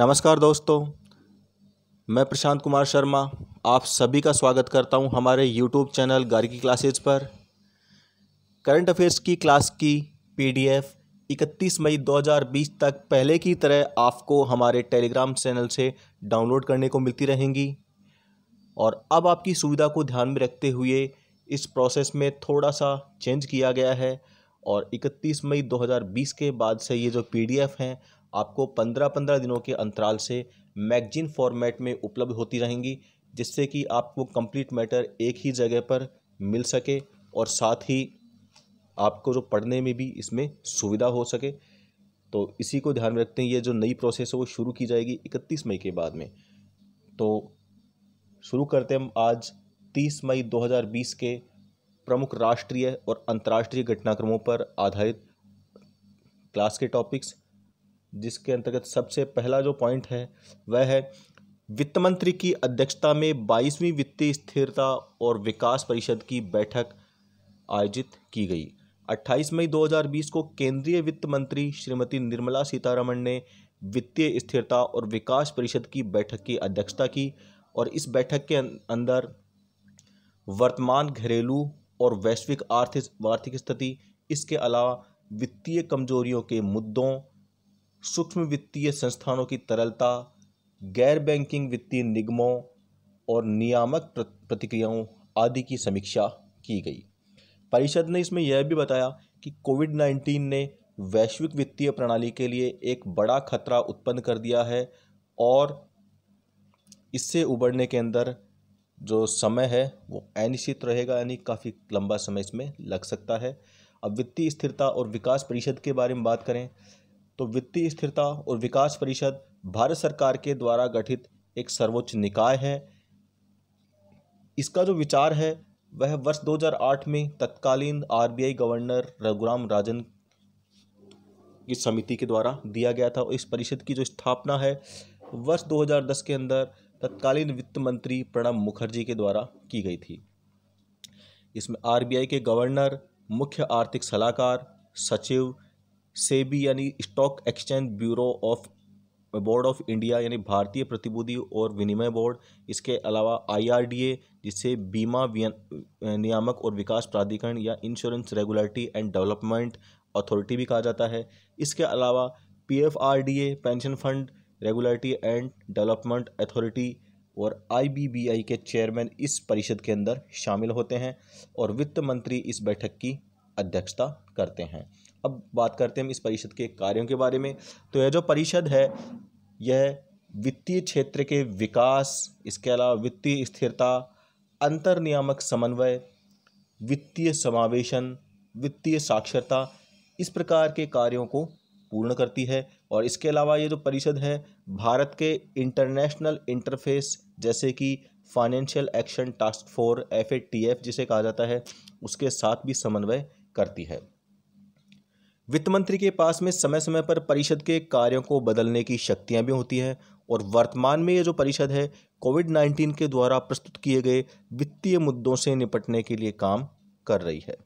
नमस्कार दोस्तों मैं प्रशांत कुमार शर्मा आप सभी का स्वागत करता हूं हमारे यूट्यूब चैनल गार्गी क्लासेज पर करंट अफेयर्स की क्लास की पीडीएफ 31 मई 2020 तक पहले की तरह आपको हमारे टेलीग्राम चैनल से डाउनलोड करने को मिलती रहेंगी और अब आपकी सुविधा को ध्यान में रखते हुए इस प्रोसेस में थोड़ा सा चेंज किया गया है और 31 मई 2020 के बाद से ये जो पीडीएफ हैं आपको पंद्रह पंद्रह दिनों के अंतराल से मैगजीन फॉर्मेट में उपलब्ध होती रहेंगी जिससे कि आपको कंप्लीट मैटर एक ही जगह पर मिल सके और साथ ही आपको जो पढ़ने में भी इसमें सुविधा हो सके तो इसी को ध्यान में रखते हैं ये जो नई प्रोसेस है वो शुरू की जाएगी इकतीस मई के बाद में तो शुरू करते हम आज तीस मई 2020 के प्रमुख राष्ट्रीय और अंतर्राष्ट्रीय घटनाक्रमों पर आधारित क्लास के टॉपिक्स जिसके अंतर्गत सबसे पहला जो पॉइंट है वह है वित्त मंत्री की अध्यक्षता में बाईसवीं वित्तीय स्थिरता और विकास परिषद की बैठक आयोजित की गई 28 मई 2020 को केंद्रीय वित्त मंत्री श्रीमती निर्मला सीतारमण ने वित्तीय स्थिरता और विकास परिषद की बैठक की अध्यक्षता की और इस बैठक के अं-, अंदर वर्तमान घरेलू और वैश्विक आर्थिक आर्थिक स्थिति इसके अलावा वित्तीय कमजोरियों के मुद्दों सूक्ष्म वित्तीय संस्थानों की तरलता गैर बैंकिंग वित्तीय निगमों और नियामक प्रतिक्रियाओं आदि की समीक्षा की गई परिषद ने इसमें यह भी बताया कि कोविड नाइन्टीन ने वैश्विक वित्तीय प्रणाली के लिए एक बड़ा खतरा उत्पन्न कर दिया है और इससे उबरने के अंदर जो समय है वो अनिश्चित रहेगा यानी काफ़ी लंबा समय इसमें लग सकता है अब वित्तीय स्थिरता और विकास परिषद के बारे में बात करें तो वित्तीय स्थिरता और विकास परिषद भारत सरकार के द्वारा गठित एक सर्वोच्च निकाय है इसका जो विचार है वह वर्ष 2008 में तत्कालीन आरबीआई गवर्नर रघुराम राजन की समिति के द्वारा दिया गया था और इस परिषद की जो स्थापना है वर्ष 2010 के अंदर तत्कालीन वित्त मंत्री प्रणब मुखर्जी के द्वारा की गई थी इसमें आरबीआई के गवर्नर मुख्य आर्थिक सलाहकार सचिव सेबी यानी stock exchange bureau of board of India यानी भारतीय प्रतिभूति और विनिमय बोर्ड इसके अलावा आईआरडीए जिसे बीमा नियामक और विकास प्राधिकरण या insurance regulatory and development authority भी कहा जाता है इसके अलावा PFRDA pension fund regulatory and development authority और आईबीबीआई के चेयरमैन इस परिषद के अंदर शामिल होते हैं और वित्त मंत्री इस बैठक की अध्यक्षता करते हैं अब बात करते हैं हम इस परिषद के कार्यों के बारे में तो यह जो परिषद है यह वित्तीय क्षेत्र के विकास इसके अलावा वित्तीय स्थिरता अंतर नियामक समन्वय वित्तीय समावेशन वित्तीय साक्षरता इस प्रकार के कार्यों को पूर्ण करती है और इसके अलावा ये जो परिषद है भारत के इंटरनेशनल इंटरफेस जैसे कि financial action task force F जिसे कहा जाता है उसके साथ भी समन्वय करती है वित्त मंत्री के पास में समय समय पर परिषद के कार्यों को बदलने की शक्तियां भी होती हैं और वर्तमान में ये जो परिषद है कोविड नाइन्टीन के द्वारा प्रस्तुत किए गए वित्तीय मुद्दों से निपटने के लिए काम कर रही है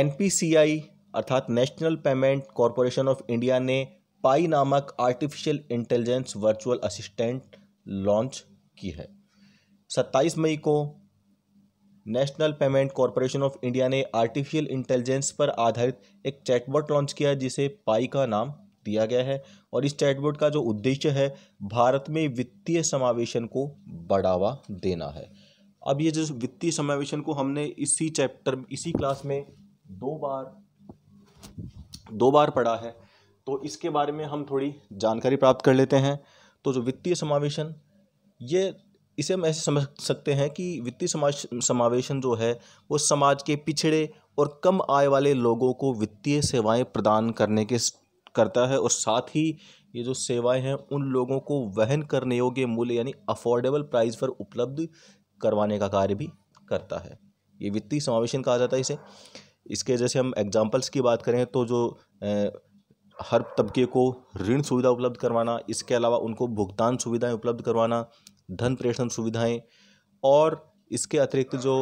एन अर्थात national payment corporation of India ने पाई नामक artificial intelligence virtual assistant launch की है 27 मई को national payment corporation of India ने आर्टिफिशियल इंटेलिजेंस पर आधारित एक चैटबोर्ड लॉन्च किया जिसे पाई का नाम दिया गया है और इस चैटबोर्ड का जो उद्देश्य है भारत में वित्तीय समावेशन को बढ़ावा देना है अब ये जो वित्तीय समावेशन को हमने इसी चैप्टर इसी क्लास में दो बार दो बार पढ़ा है तो इसके बारे में हम थोड़ी जानकारी प्राप्त कर लेते हैं तो जो वित्तीय समावेशन ये इसे हम ऐसे समझ सकते हैं कि वित्तीय समाज समावेशन जो है वो समाज के पिछड़े और कम आय वाले लोगों को वित्तीय सेवाएं प्रदान करने के करता है और साथ ही ये जो सेवाएं हैं उन लोगों को वहन करने योग्य मूल्य यानी अफोर्डेबल प्राइस पर उपलब्ध करवाने का कार्य भी करता है ये वित्तीय समावेशन कहा जाता है इसे इसके जैसे हम एग्जाम्पल्स की बात करें तो जो ए, हर तबके को ऋण सुविधा उपलब्ध करवाना इसके अलावा उनको भुगतान सुविधाएं उपलब्ध करवाना धन प्रेषण सुविधाएं और इसके अतिरिक्त जो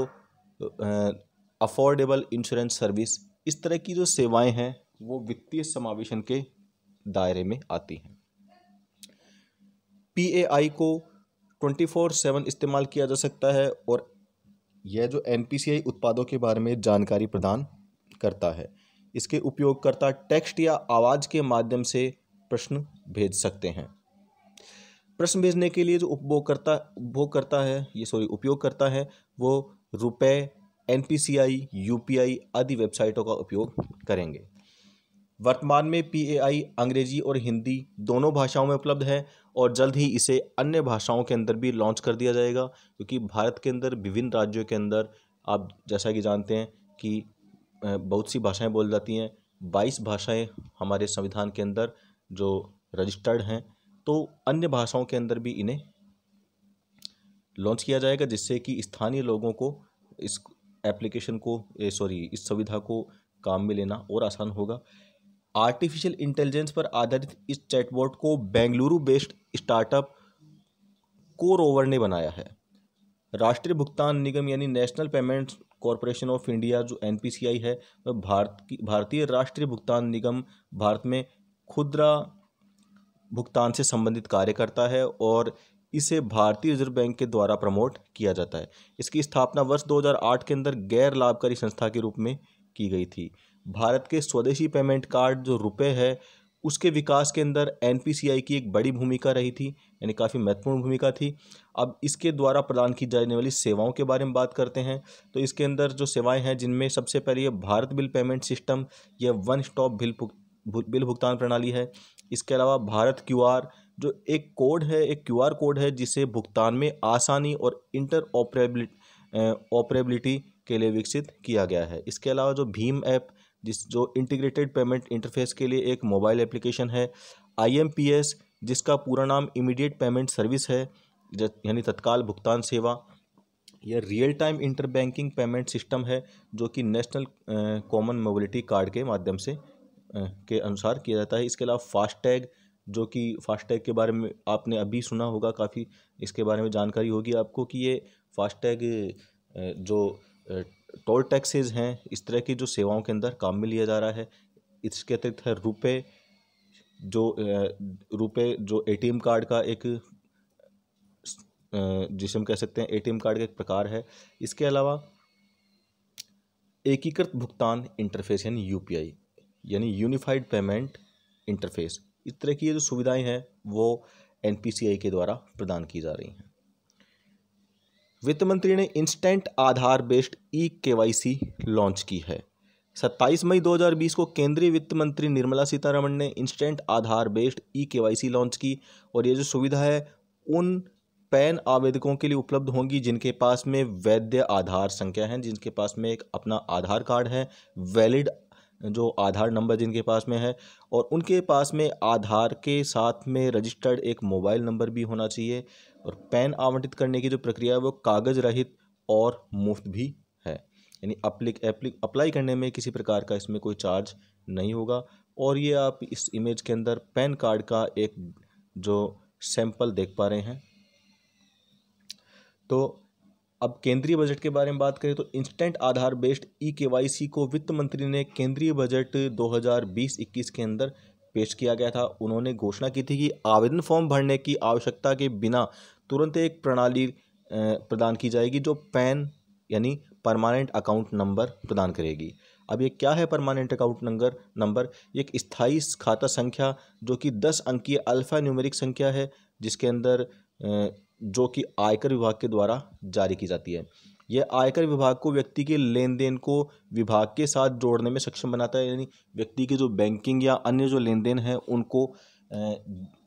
अफोर्डेबल इंश्योरेंस सर्विस इस तरह की जो सेवाएं हैं वो वित्तीय समावेशन के दायरे में आती हैं पीएआई को ट्वेंटी फोर सेवन इस्तेमाल किया जा सकता है और यह जो एन उत्पादों के बारे में जानकारी प्रदान करता है इसके उपयोगकर्ता टेक्स्ट या आवाज़ के माध्यम से प्रश्न भेज सकते हैं प्रश्न भेजने के लिए जो करता उपभोग करता है ये सॉरी उपयोग करता है वो RuPay N P C I U P I आदि वेबसाइटों का उपयोग करेंगे वर्तमान में पी ए आई अंग्रेजी और हिंदी दोनों भाषाओं में उपलब्ध है और जल्द ही इसे अन्य भाषाओं के अंदर भी लॉन्च कर दिया जाएगा क्योंकि भारत के अंदर विभिन्न राज्यों के अंदर आप जैसा कि जानते हैं कि बहुत सी भाषाएं बोल जाती हैं बाईस भाषाएं हमारे संविधान के अंदर जो रजिस्टर्ड हैं तो अन्य भाषाओं के अंदर भी इन्हें लॉन्च किया जाएगा जिससे कि स्थानीय लोगों को इस एप्लीकेशन को सॉरी इस सुविधा को काम में लेना और आसान होगा आर्टिफिशियल इंटेलिजेंस पर आधारित इस चैटबॉट को बेंगलुरु बेस्ड स्टार्टअप कोरोवर ने बनाया है राष्ट्रीय भुगतान निगम यानी national payments corporation of India जो एन है वह भारत की भारतीय राष्ट्रीय भुगतान निगम भारत में खुदरा भुगतान से संबंधित कार्य करता है और इसे भारतीय रिजर्व बैंक के द्वारा प्रमोट किया जाता है इसकी स्थापना वर्ष 2008 के अंदर गैर लाभकारी संस्था के रूप में की गई थी भारत के स्वदेशी पेमेंट कार्ड जो रुपए है उसके विकास के अंदर एन की एक बड़ी भूमिका रही थी यानी काफ़ी महत्वपूर्ण भूमिका थी अब इसके द्वारा प्रदान की जाने वाली सेवाओं के बारे में बात करते हैं तो इसके अंदर जो सेवाएं हैं जिनमें सबसे पहले भारत बिल पेमेंट सिस्टम यह वन स्टॉप बिल बिल भुगतान प्रणाली है इसके अलावा भारत क्यू जो एक कोड है एक क्यू कोड है जिसे भुगतान में आसानी और इंटर ऑपरेबिलिटी के लिए विकसित किया गया है इसके अलावा जो भीम ऐप जिस जो इंटीग्रेटेड पेमेंट इंटरफेस के लिए एक मोबाइल एप्लीकेशन है आईएमपीएस जिसका पूरा नाम इमीडिएट पेमेंट सर्विस है यानी तत्काल भुगतान सेवा यह real time inter banking payment system है जो कि नेशनल कॉमन मोबिलिटी कार्ड के माध्यम से के अनुसार किया जाता है इसके अलावा फास्टैग जो कि फास्टैग के बारे में आपने अभी सुना होगा काफ़ी इसके बारे में जानकारी होगी आपको कि ये फास्टैग जो टोल टैक्सेज हैं इस तरह की जो सेवाओं के अंदर काम में लिया जा रहा है इसके अतिरिक्त है रुपये जो रुपये जो एटीएम कार्ड का एक जिसे हम कह सकते हैं एटीएम कार्ड का एक प्रकार है इसके अलावा एकीकृत भुगतान इंटरफेस यानी यूपीआई यानी यूनिफाइड पेमेंट इंटरफेस इस तरह की ये जो सुविधाएं हैं वो एन के द्वारा प्रदान की जा रही हैं वित्त मंत्री ने इंस्टेंट आधार बेस्ड ई के लॉन्च की है 27 मई 2020 को केंद्रीय वित्त मंत्री निर्मला सीतारमण ने इंस्टेंट आधार बेस्ड ई के लॉन्च की और ये जो सुविधा है उन पैन आवेदकों के लिए उपलब्ध होंगी जिनके पास में वैध आधार संख्या है जिनके पास में एक अपना आधार कार्ड है वैलिड जो आधार नंबर जिनके पास में है और उनके पास में आधार के साथ में रजिस्टर्ड एक मोबाइल नंबर भी होना चाहिए और पैन आवंटित करने की जो प्रक्रिया है वो कागज़ रहित और मुफ्त भी है यानी अप्लिक एप्लिक अप्लाई करने में किसी प्रकार का इसमें कोई चार्ज नहीं होगा और ये आप इस इमेज के अंदर पैन कार्ड का एक जो सैंपल देख पा रहे हैं तो अब केंद्रीय बजट के बारे में बात करें तो इंस्टेंट आधार बेस्ड ई के को वित्त मंत्री ने केंद्रीय बजट 2020-21 के अंदर पेश किया गया था उन्होंने घोषणा की थी कि आवेदन फॉर्म भरने की आवश्यकता के बिना तुरंत एक प्रणाली प्रदान की जाएगी जो पैन यानी परमानेंट अकाउंट नंबर प्रदान करेगी अब ये क्या है परमानेंट अकाउंट नंबर नंबर एक स्थायी खाता संख्या जो कि दस अंकीय अल्फ़ा न्यूमेरिक संख्या है जिसके अंदर जो कि आयकर विभाग के द्वारा जारी की जाती है यह आयकर विभाग को व्यक्ति के लेन देन को विभाग के साथ जोड़ने में सक्षम बनाता है यानी व्यक्ति की जो बैंकिंग या अन्य जो लेन देन है उनको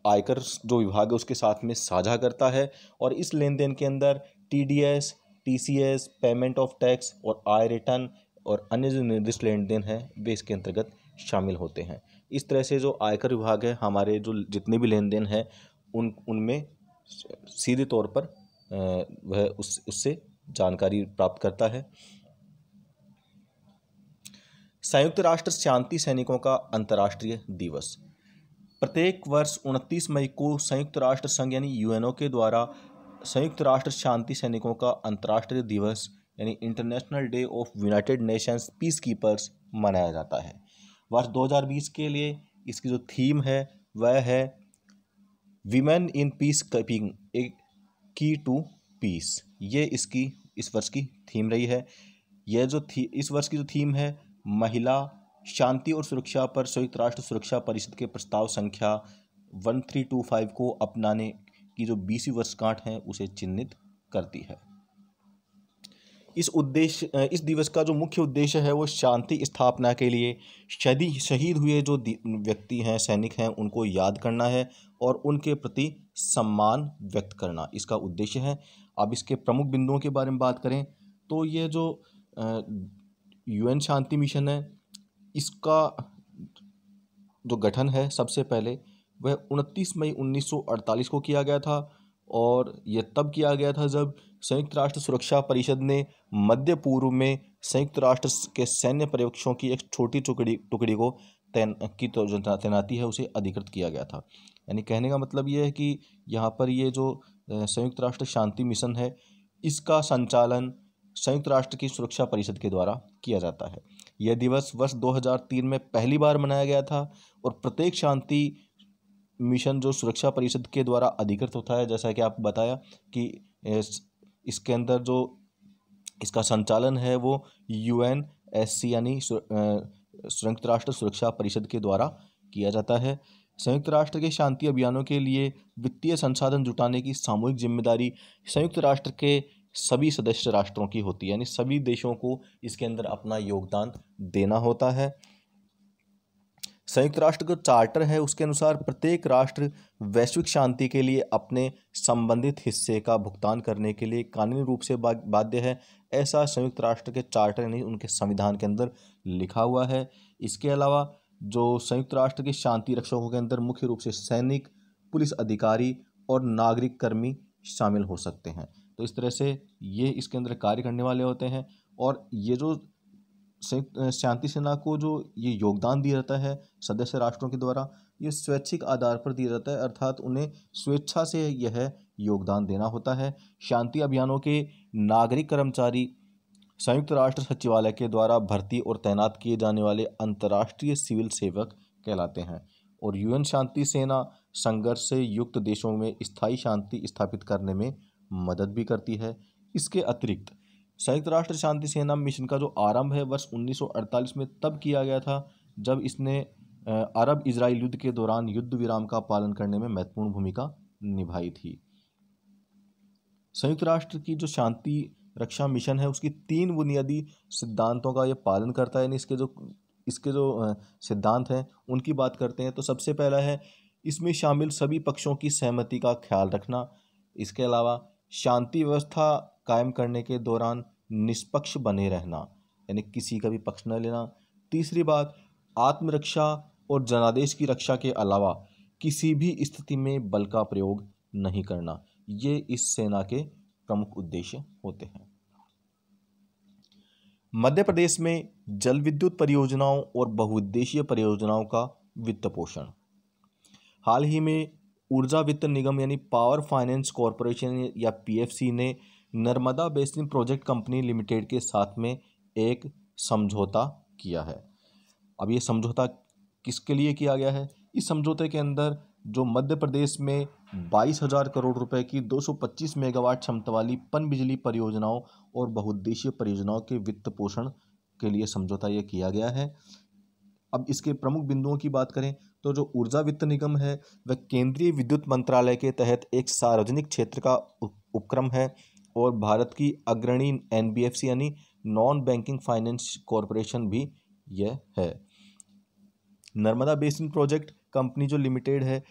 आयकर जो विभाग है उसके साथ में साझा करता है और इस लेन देन के अंदर T D S T C S payment of tax और आय रिटर्न और अन्य जो निर्दिष्ट लेन देन है वे इसके अंतर्गत शामिल होते हैं इस तरह से जो आयकर विभाग है हमारे जो जितने भी लेन देन हैं उन उनमें सीधे तौर पर वह उस उससे जानकारी प्राप्त करता है संयुक्त राष्ट्र शांति सैनिकों का अंतर्राष्ट्रीय दिवस प्रत्येक वर्ष 29 मई को संयुक्त राष्ट्र संघ यानी यूएनओ के द्वारा संयुक्त राष्ट्र शांति सैनिकों का अंतर्राष्ट्रीय दिवस यानी international day of United Nations peacekeepers मनाया जाता है वर्ष 2020 के लिए इसकी जो थीम है वह है women in peacekeeping a key to piece ये इसकी इस वर्ष की थीम रही है यह जो थी इस वर्ष की जो थीम है महिला शांति और सुरक्षा पर संयुक्त राष्ट्र सुरक्षा परिषद के प्रस्ताव संख्या वन थ्री टू फाइव को अपनाने की जो बीसवीं वर्षगांठ है उसे चिन्हित करती है इस उद्देश्य इस दिवस का जो मुख्य उद्देश्य है वो शांति स्थापना के लिए शहीद हुए जो व्यक्ति हैं सैनिक हैं उनको याद करना है और उनके प्रति सम्मान व्यक्त करना इसका उद्देश्य है अब इसके प्रमुख बिंदुओं के बारे में बात करें तो ये जो यूएन शांति मिशन है इसका जो गठन है सबसे पहले वह 29 मई 1948 को किया गया था और यह तब किया गया था जब संयुक्त राष्ट्र सुरक्षा परिषद ने मध्य पूर्व में संयुक्त राष्ट्र के सैन्य पर्यवेक्षकों की एक छोटी टुकड़ी टुकड़ी को तैन की तो जो तैनाती है उसे अधिकृत किया गया था यानी कहने का मतलब ये है कि यहाँ पर ये जो संयुक्त राष्ट्र शांति मिशन है इसका संचालन संयुक्त राष्ट्र की सुरक्षा परिषद के द्वारा किया जाता है यह दिवस वर्ष 2003 में पहली बार मनाया गया था और प्रत्येक शांति मिशन जो सुरक्षा परिषद के द्वारा अधिकृत होता है जैसा कि आप बताया कि इसके अंदर जो इसका संचालन है वो यू एन एस सी यानी संयुक्त राष्ट्र सुरक्षा परिषद के द्वारा किया जाता है संयुक्त राष्ट्र के शांति अभियानों के लिए वित्तीय संसाधन जुटाने की सामूहिक जिम्मेदारी संयुक्त राष्ट्र के सभी सदस्य राष्ट्रों की होती है यानी सभी देशों को इसके अंदर अपना योगदान देना होता है संयुक्त राष्ट्र का चार्टर है उसके अनुसार प्रत्येक राष्ट्र वैश्विक शांति के लिए अपने संबंधित हिस्से का भुगतान करने के लिए कानूनी रूप से बाध्य है ऐसा संयुक्त राष्ट्र के चार्टर यानी उनके संविधान के अंदर लिखा हुआ है इसके अलावा जो संयुक्त राष्ट्र के शांति रक्षकों के अंदर मुख्य रूप से सैनिक पुलिस अधिकारी और नागरिक कर्मी शामिल हो सकते हैं तो इस तरह से ये इसके अंदर कार्य करने वाले होते हैं और ये जो संयुक्त शांति सेना को जो ये योगदान दिया जाता है सदस्य राष्ट्रों के द्वारा ये स्वैच्छिक आधार पर दिया जाता है अर्थात उन्हें स्वेच्छा से यह योगदान देना होता है शांति अभियानों के नागरिक कर्मचारी संयुक्त राष्ट्र सचिवालय के द्वारा भर्ती और तैनात किए जाने वाले अंतर्राष्ट्रीय सिविल सेवक कहलाते हैं और यूएन शांति सेना संघर्ष से युक्त देशों में स्थायी शांति स्थापित करने में मदद भी करती है इसके अतिरिक्त संयुक्त राष्ट्र शांति सेना मिशन का जो आरंभ है वर्ष 1948 में तब किया गया था जब इसने अरब इसराइल युद्ध के दौरान युद्ध विराम का पालन करने में महत्वपूर्ण भूमिका निभाई थी संयुक्त राष्ट्र की जो शांति रक्षा मिशन है उसकी तीन बुनियादी सिद्धांतों का ये पालन करता है यानी इसके जो इसके जो सिद्धांत हैं उनकी बात करते हैं तो सबसे पहला है इसमें शामिल सभी पक्षों की सहमति का ख्याल रखना इसके अलावा शांति व्यवस्था कायम करने के दौरान निष्पक्ष बने रहना यानी किसी का भी पक्ष न लेना तीसरी बात आत्मरक्षा और जनादेश की रक्षा के अलावा किसी भी स्थिति में बल का प्रयोग नहीं करना ये इस सेना के प्रमुख उद्देश्य होते हैं मध्य प्रदेश में जल विद्युत परियोजनाओं और बहुउद्देशीय परियोजनाओं का वित्त पोषण हाल ही में ऊर्जा वित्त निगम यानी पावर फाइनेंस कॉरपोरेशन या पीएफसी ने Narmada basin project company limited के साथ में एक समझौता किया है अब ये समझौता किसके लिए किया गया है इस समझौते के अंदर जो मध्य प्रदेश में बाईस हजार करोड़ रुपए की 225 मेगावाट क्षमता वाली पन बिजली परियोजनाओं और बहुउद्देशीय परियोजनाओं के वित्त पोषण के लिए समझौता यह किया गया है अब इसके प्रमुख बिंदुओं की बात करें तो जो ऊर्जा वित्त निगम है वह केंद्रीय विद्युत मंत्रालय के तहत एक सार्वजनिक क्षेत्र का उपक्रम है और भारत की अग्रणी एन यानी नॉन बैंकिंग फाइनेंस कॉरपोरेशन भी यह है नर्मदा बेसिन प्रोजेक्ट कंपनी जो लिमिटेड है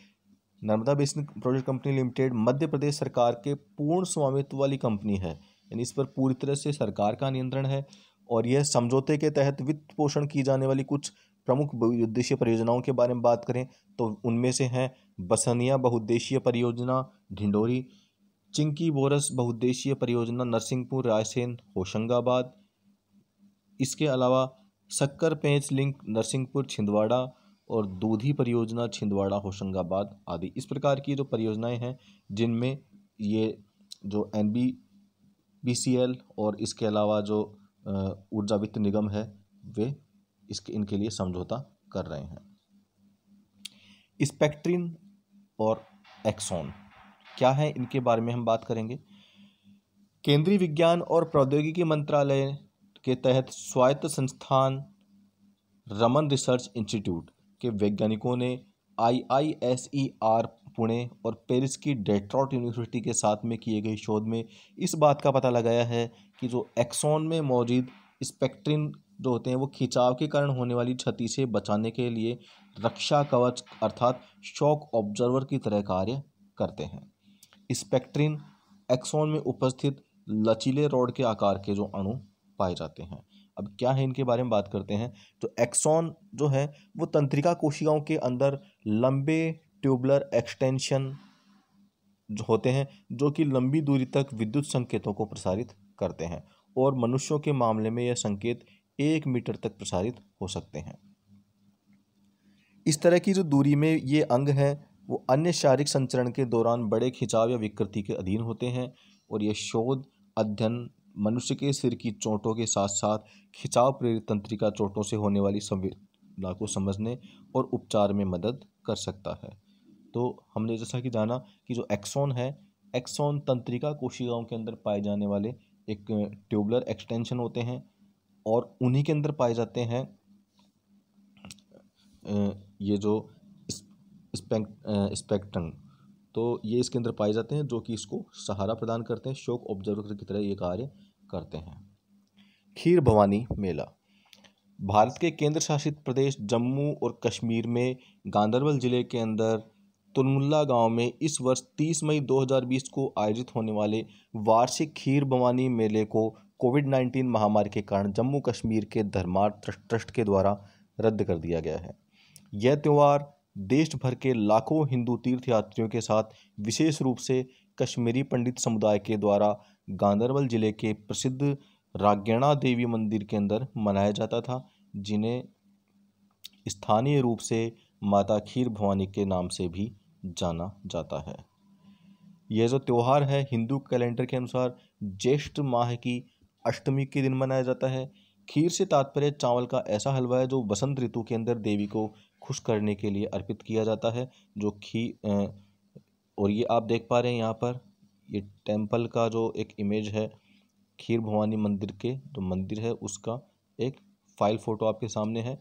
Narmada basin project company limited Madhya Pradesh सरकार के पूर्ण स्वामित्व वाली कंपनी है यानी इस पर पूरी तरह से सरकार का नियंत्रण है और यह समझौते के तहत वित्त पोषण की जाने वाली कुछ प्रमुख उद्देश्य परियोजनाओं के बारे में बात करें तो उनमें से हैं बसनिया बहुद्देशीय परियोजना ढिंडोरी चिंकी बोरस बहुद्देशीय परियोजना नरसिंहपुर रायसेन होशंगाबाद इसके अलावा शक्कर पेंच लिंक नरसिंहपुर छिंदवाड़ा और दूधी परियोजना छिंदवाड़ा होशंगाबाद आदि इस प्रकार की जो परियोजनाएं हैं जिनमें ये जो N B B C L और इसके अलावा जो ऊर्जा वित्त निगम है वे इसके इनके लिए समझौता कर रहे हैं स्पेक्ट्रिन और एक्सॉन क्या है इनके बारे में हम बात करेंगे केंद्रीय विज्ञान और प्रौद्योगिकी मंत्रालय के तहत स्वायत्त संस्थान रमन रिसर्च इंस्टीट्यूट के वैज्ञानिकों ने I I S E R Pune और पेरिस की डेट्रॉट यूनिवर्सिटी के साथ में किए गए शोध में इस बात का पता लगाया है कि जो एक्सॉन में मौजूद स्पेक्ट्रिन जो होते हैं वो खिंचाव के कारण होने वाली क्षति से बचाने के लिए रक्षा कवच अर्थात शॉक ऑब्जर्वर की तरह कार्य करते हैं स्पेक्ट्रिन एक्सॉन में उपस्थित लचीले रॉड के आकार के जो अणु पाए जाते हैं अब क्या है इनके बारे में बात करते हैं तो एक्सॉन जो है वो तंत्रिका कोशिकाओं के अंदर लंबे ट्यूबलर एक्सटेंशन जो होते हैं जो कि लंबी दूरी तक विद्युत संकेतों को प्रसारित करते हैं और मनुष्यों के मामले में यह संकेत एक मीटर तक प्रसारित हो सकते हैं इस तरह की जो दूरी में ये अंग हैं वो अन्य शारीरिक संचरण के दौरान बड़े खिंचाव या विकृति के अधीन होते हैं और यह शोध अध्ययन मनुष्य के सिर की चोटों के साथ साथ खिंचाव प्रेरित तंत्रिका चोटों से होने वाली संवेदना को समझने और उपचार में मदद कर सकता है तो हमने जैसा कि जाना कि जो एक्सोन है एक्सोन तंत्रिका कोशिकाओं के अंदर पाए जाने वाले एक ट्यूबलर एक्सटेंशन होते हैं और उन्हीं के अंदर पाए जाते हैं ये जो स्पेक्ट्रम तो ये इसके अंदर पाए जाते हैं जो कि इसको सहारा प्रदान करते हैं शोक ऑब्जर्वर की तरह ये कार्य करते हैं खीर भवानी मेला भारत के केंद्र शासित प्रदेश जम्मू और कश्मीर में गांधरबल ज़िले के अंदर तुलमुल्ला गांव में इस वर्ष 30 मई 2020 को आयोजित होने वाले वार्षिक खीर भवानी मेले को कोविड 19 महामारी के कारण जम्मू कश्मीर के धर्मार्थ ट्रस्ट के द्वारा रद्द कर दिया गया है यह त्यौहार देश भर के लाखों हिंदू तीर्थयात्रियों के साथ विशेष रूप से कश्मीरी पंडित समुदाय के द्वारा गांधरबल ज़िले के प्रसिद्ध रागैणा देवी मंदिर के अंदर मनाया जाता था जिन्हें स्थानीय रूप से माता खीर भवानी के नाम से भी जाना जाता है यह जो त्यौहार है हिंदू कैलेंडर के अनुसार ज्येष्ठ माह की अष्टमी के दिन मनाया जाता है खीर से तात्पर्य चावल का ऐसा हलवा है जो बसंत ऋतु के अंदर देवी को खुश करने के लिए अर्पित किया जाता है जो खीर और ये आप देख पा रहे हैं यहाँ पर ये टेम्पल का जो एक इमेज है खीर भवानी मंदिर के जो मंदिर है उसका एक फाइल फ़ोटो आपके सामने है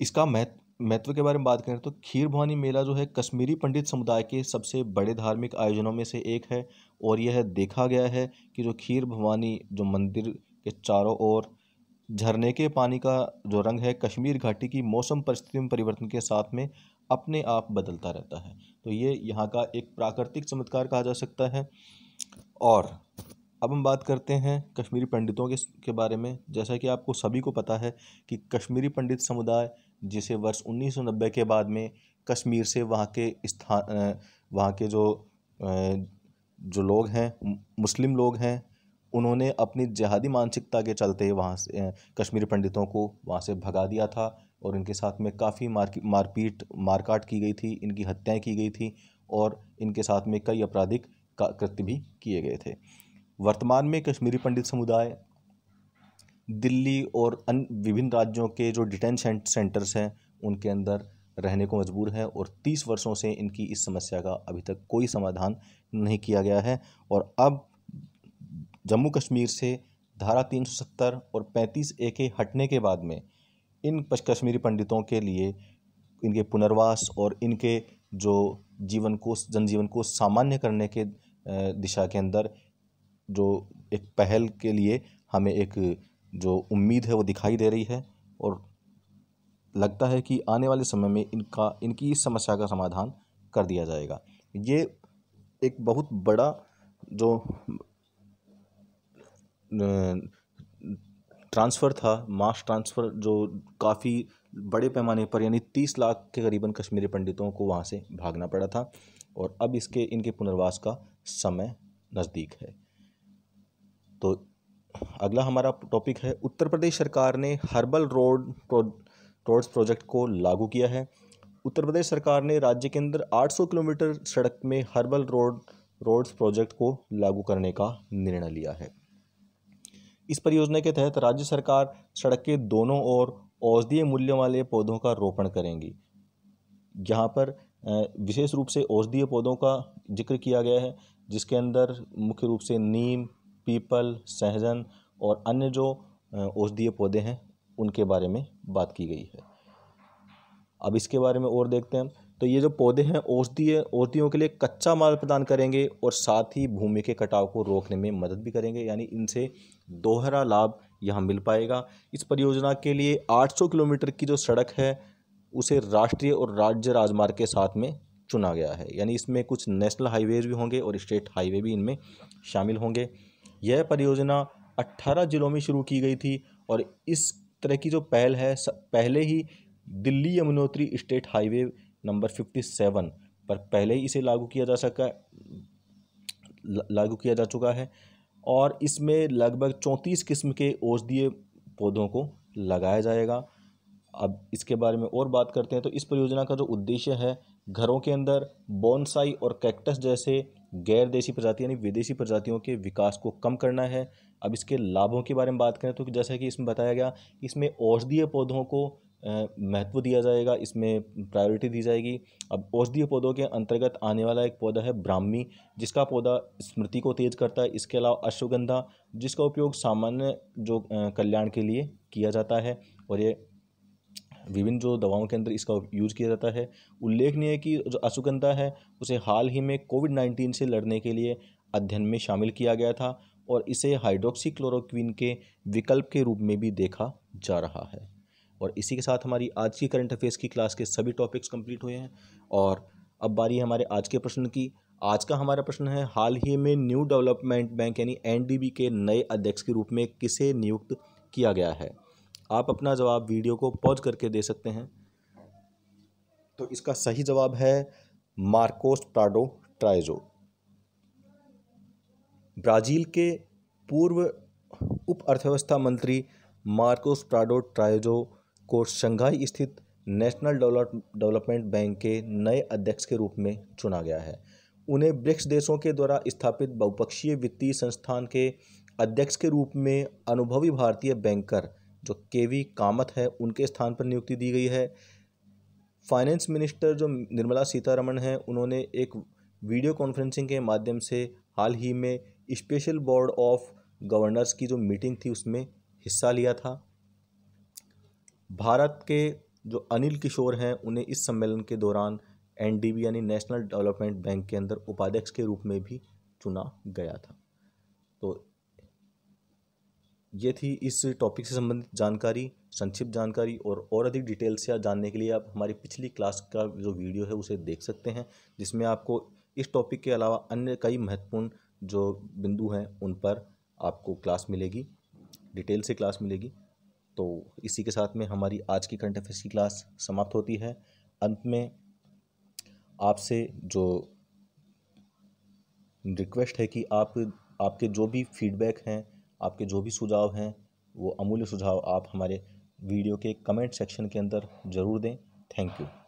इसका महत्व महत्व के बारे में बात करें तो खीर भवानी मेला जो है कश्मीरी पंडित समुदाय के सबसे बड़े धार्मिक आयोजनों में से एक है और यह देखा गया है कि जो खीर भवानी जो मंदिर के चारों ओर झरने के पानी का जो रंग है कश्मीर घाटी की मौसम परिस्थिति में परिवर्तन के साथ में अपने आप बदलता रहता है तो ये यहाँ का एक प्राकृतिक चमत्कार कहा जा सकता है और अब हम बात करते हैं कश्मीरी पंडितों के के बारे में जैसा कि आपको सभी को पता है कि कश्मीरी पंडित समुदाय जिसे वर्ष 1990 के बाद में कश्मीर से वहाँ के स्थान वहाँ के जो जो लोग हैं मुस्लिम लोग हैं उन्होंने अपनी जिहादी मानसिकता के चलते वहाँ से कश्मीरी पंडितों को वहाँ से भगा दिया था और इनके साथ में काफ़ी मार मारपीट मारकाट की गई थी इनकी हत्याएं की गई थी और इनके साथ में कई आपराधिक कृत्य भी किए गए थे वर्तमान में कश्मीरी पंडित समुदाय दिल्ली और अन्य विभिन्न राज्यों के जो डिटेंशन सेंटर्स हैं उनके अंदर रहने को मजबूर है और तीस वर्षों से इनकी इस समस्या का अभी तक कोई समाधान नहीं किया गया है और अब जम्मू कश्मीर से धारा 370 और 35 ए के हटने के बाद में इन कश्मीरी पंडितों के लिए इनके पुनर्वास और इनके जो जीवन को जनजीवन को सामान्य करने के दिशा के अंदर जो एक पहल के लिए हमें एक जो उम्मीद है वो दिखाई दे रही है और लगता है कि आने वाले समय में इनका इनकी इस समस्या का समाधान कर दिया जाएगा ये एक बहुत बड़ा जो न, ट्रांसफ़र था मास ट्रांसफ़र जो काफ़ी बड़े पैमाने पर यानी तीस लाख के करीबन कश्मीरी पंडितों को वहाँ से भागना पड़ा था और अब इसके इनके पुनर्वास का समय नज़दीक है तो अगला हमारा टॉपिक है उत्तर प्रदेश सरकार ने हर्बल रोड रोड्स प्रोजेक्ट को लागू किया है उत्तर प्रदेश सरकार ने राज्य के अंदर 800 किलोमीटर सड़क में हर्बल रोड रोड्स प्रोजेक्ट को लागू करने का निर्णय लिया है इस परियोजना के तहत राज्य सरकार सड़क के दोनों ओर औषधीय मूल्य वाले पौधों का रोपण करेंगी यहाँ पर विशेष रूप से औषधीय पौधों का जिक्र किया गया है जिसके अंदर मुख्य रूप से नीम पीपल सहजन और अन्य जो औषधीय पौधे हैं उनके बारे में बात की गई है अब इसके बारे में और देखते हैं तो ये जो पौधे हैं औषधीय औषधियों के लिए कच्चा माल प्रदान करेंगे और साथ ही भूमि के कटाव को रोकने में मदद भी करेंगे यानी इनसे दोहरा लाभ यहाँ मिल पाएगा इस परियोजना के लिए 800 किलोमीटर की जो सड़क है उसे राष्ट्रीय और राज्य राजमार्ग के साथ में चुना गया है यानी इसमें कुछ नेशनल हाईवेज भी होंगे और स्टेट हाईवे भी इनमें शामिल होंगे यह परियोजना अट्ठारह जिलों में शुरू की गई थी और इस तरह की जो पहल है पहले ही Delhi Yamunotri state highway number fifty seven पर पहले ही इसे लागू किया जा सका लागू किया जा चुका है और इसमें लगभग चौंतीस किस्म के औषधीय पौधों को लगाया जाएगा अब इसके बारे में और बात करते हैं तो इस परियोजना का जो उद्देश्य है घरों के अंदर बोनसाई और कैक्टस जैसे गैर देशी प्रजाति यानी विदेशी प्रजातियों के विकास को कम करना है अब इसके लाभों के बारे में बात करें तो जैसा कि इसमें बताया गया इसमें औषधीय पौधों को महत्व दिया जाएगा इसमें प्रायोरिटी दी जाएगी अब औषधीय पौधों के अंतर्गत आने वाला एक पौधा है ब्राह्मी जिसका पौधा स्मृति को तेज करता है इसके अलावा अश्वगंधा जिसका उपयोग सामान्य जो कल्याण के लिए किया जाता है और ये विभिन्न जो दवाओं के अंदर इसका यूज़ किया जाता है उल्लेखनीय है कि जो अश्वगंधा है उसे हाल ही में कोविड नाइन्टीन से लड़ने के लिए अध्ययन में शामिल किया गया था और इसे हाइड्रोक्सी क्लोरोक्विन के विकल्प के रूप में भी देखा जा रहा है और इसी के साथ हमारी आज की करंट अफेयर्स की क्लास के सभी टॉपिक्स कंप्लीट हुए हैं और अब बारी हमारे आज के प्रश्न की आज का हमारा प्रश्न है हाल ही में न्यू डेवलपमेंट बैंक यानी एन के नए अध्यक्ष के रूप में किसे नियुक्त किया गया है आप अपना जवाब वीडियो को पॉज करके दे सकते हैं तो इसका सही जवाब है मार्कोस प्राडो ट्राइजो ब्राज़ील के पूर्व उप अर्थव्यवस्था मंत्री मार्कोस प्राडो ट्राइजो को शंघाई स्थित नेशनल डेवलपमेंट बैंक के नए अध्यक्ष के रूप में चुना गया है उन्हें ब्रिक्स देशों के द्वारा स्थापित बहुपक्षीय वित्तीय संस्थान के अध्यक्ष के रूप में अनुभवी भारतीय बैंकर जो के वी कामत है उनके स्थान पर नियुक्ति दी गई है फाइनेंस मिनिस्टर जो निर्मला सीतारमण हैं उन्होंने एक वीडियो कॉन्फ्रेंसिंग के माध्यम से हाल ही में स्पेशल बोर्ड ऑफ गवर्नर्स की जो मीटिंग थी उसमें हिस्सा लिया था भारत के जो अनिल किशोर हैं उन्हें इस सम्मेलन के दौरान एनडीबी यानी नेशनल डेवलपमेंट बैंक के अंदर उपाध्यक्ष के रूप में भी चुना गया था तो ये थी इस टॉपिक से संबंधित जानकारी संक्षिप्त जानकारी और और अधिक डिटेल्स से जानने के लिए आप हमारी पिछली क्लास का जो वीडियो है उसे देख सकते हैं जिसमें आपको इस टॉपिक के अलावा अन्य कई महत्वपूर्ण जो बिंदु हैं उन पर आपको क्लास मिलेगी डिटेल से क्लास मिलेगी तो इसी के साथ में हमारी आज की करंट अफेयर्स की क्लास समाप्त होती है अंत में आपसे जो रिक्वेस्ट है कि आप आपके जो भी फीडबैक हैं आपके जो भी सुझाव हैं वो अमूल्य सुझाव आप हमारे वीडियो के कमेंट सेक्शन के अंदर ज़रूर दें थैंक यू